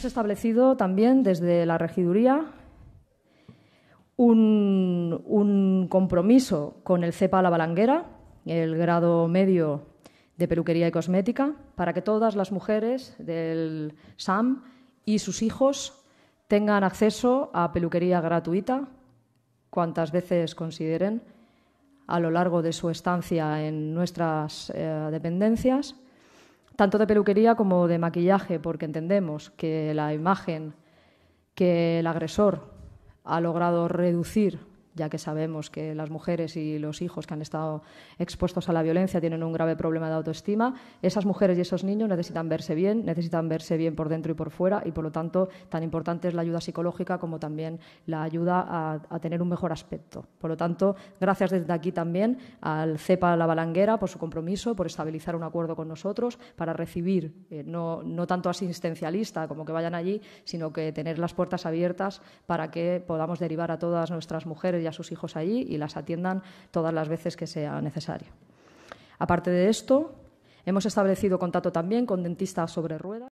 hemos establecido también desde la regiduría un, compromiso con el CEPA La Balanguera, el grado medio de peluquería y cosmética, para que todas las mujeres del SAM y sus hijos tengan acceso a peluquería gratuita cuantas veces consideren a lo largo de su estancia en nuestras eh, dependencias tanto de peluquería como de maquillaje, porque entendemos que la imagen que el agresor ha logrado reducir ya que sabemos que las mujeres y los hijos que han estado expuestos a la violencia tienen un grave problema de autoestima, esas mujeres y esos niños necesitan verse bien, necesitan verse bien por dentro y por fuera y, por lo tanto, tan importante es la ayuda psicológica como también la ayuda a, tener un mejor aspecto. Por lo tanto, gracias desde aquí también al CEPA La Balanguera por su compromiso, por estabilizar un acuerdo con nosotros para recibir, eh, no, no tanto asistencialista como que vayan allí, sino que tener las puertas abiertas para que podamos derivar a todas nuestras mujeres a sus hijos allí y las atiendan todas las veces que sea necesario. Aparte de esto, hemos establecido contacto también con dentistas sobre ruedas.